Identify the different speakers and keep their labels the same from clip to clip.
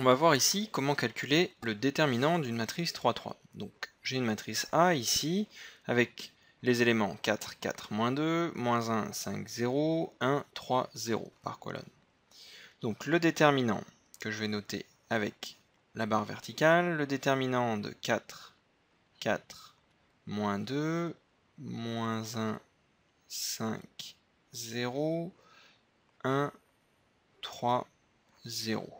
Speaker 1: on va voir ici comment calculer le déterminant d'une matrice 3, 3. Donc j'ai une matrice A ici, avec les éléments 4, 4, moins 2, moins 1, 5, 0, 1, 3, 0 par colonne. Donc le déterminant que je vais noter avec la barre verticale, le déterminant de 4, 4, moins 2, moins 1, 5, 0, 1, 3, 0.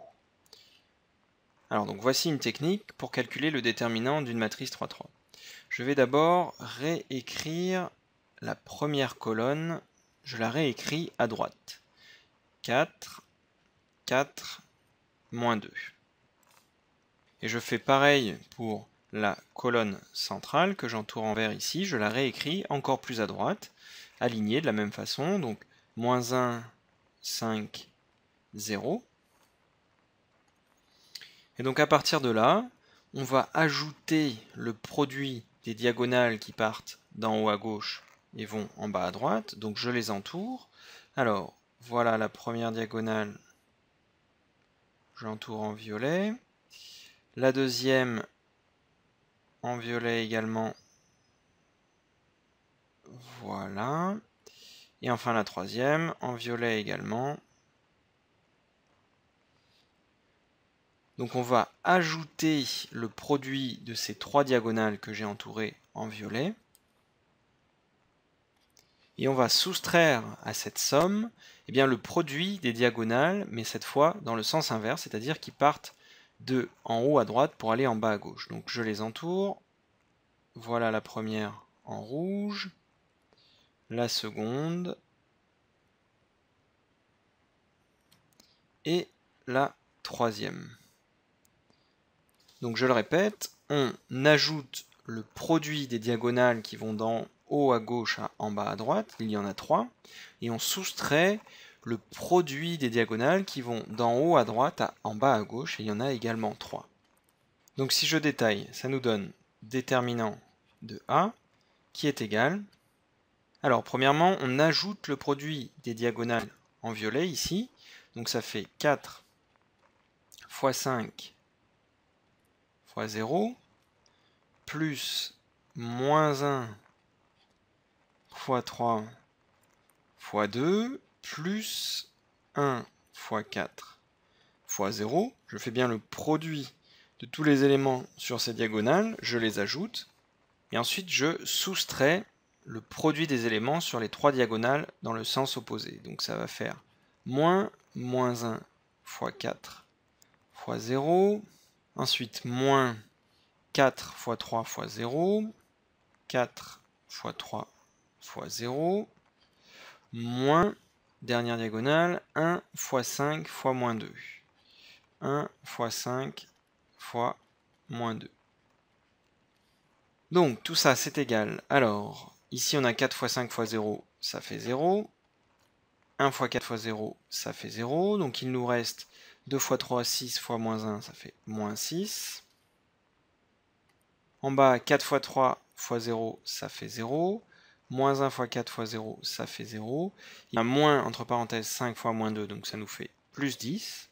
Speaker 1: Alors donc voici une technique pour calculer le déterminant d'une matrice 3-3. Je vais d'abord réécrire la première colonne, je la réécris à droite. 4, 4, moins 2. Et je fais pareil pour la colonne centrale que j'entoure en vert ici, je la réécris encore plus à droite, alignée de la même façon, donc moins 1, 5, 0, et donc à partir de là, on va ajouter le produit des diagonales qui partent d'en haut à gauche et vont en bas à droite. Donc je les entoure. Alors, voilà la première diagonale. J'entoure en violet. La deuxième en violet également. Voilà. Et enfin la troisième en violet également. Donc on va ajouter le produit de ces trois diagonales que j'ai entourées en violet. Et on va soustraire à cette somme eh bien, le produit des diagonales, mais cette fois dans le sens inverse, c'est-à-dire qu'ils partent de en haut à droite pour aller en bas à gauche. Donc je les entoure. Voilà la première en rouge, la seconde, et la troisième. Donc je le répète, on ajoute le produit des diagonales qui vont d'en haut à gauche à en bas à droite, il y en a trois, et on soustrait le produit des diagonales qui vont d'en haut à droite à en bas à gauche, et il y en a également 3. Donc si je détaille, ça nous donne déterminant de A qui est égal. Alors premièrement, on ajoute le produit des diagonales en violet ici, donc ça fait 4 fois 5 0, plus moins 1 fois 3 fois 2, plus 1 fois 4 fois 0. Je fais bien le produit de tous les éléments sur ces diagonales, je les ajoute, et ensuite je soustrais le produit des éléments sur les trois diagonales dans le sens opposé. Donc ça va faire moins moins 1 fois 4 fois 0 Ensuite, moins 4 fois 3 fois 0. 4 fois 3 fois 0. Moins, dernière diagonale, 1 fois 5 fois moins 2. 1 fois 5 fois moins 2. Donc tout ça c'est égal. Alors ici on a 4 fois 5 fois 0, ça fait 0. 1 fois 4 fois 0, ça fait 0. Donc il nous reste 2 x 3, 6 x moins 1, ça fait moins 6. En bas, 4 x 3 x 0, ça fait 0. Moins 1 x 4 x 0, ça fait 0. Il y a moins, entre parenthèses, 5 x moins 2, donc ça nous fait plus 10.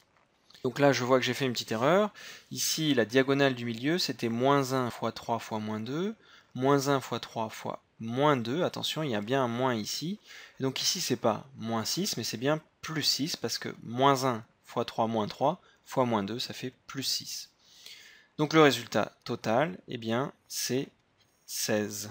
Speaker 1: Donc là, je vois que j'ai fait une petite erreur. Ici, la diagonale du milieu, c'était moins 1 x 3 x moins 2. Moins 1 x 3 x moins 2. Attention, il y a bien un moins ici. donc ici, c'est pas moins 6, mais c'est bien plus 6, parce que moins 1 fois 3 moins 3 fois moins 2, ça fait plus 6. Donc le résultat total, eh bien, c'est 16.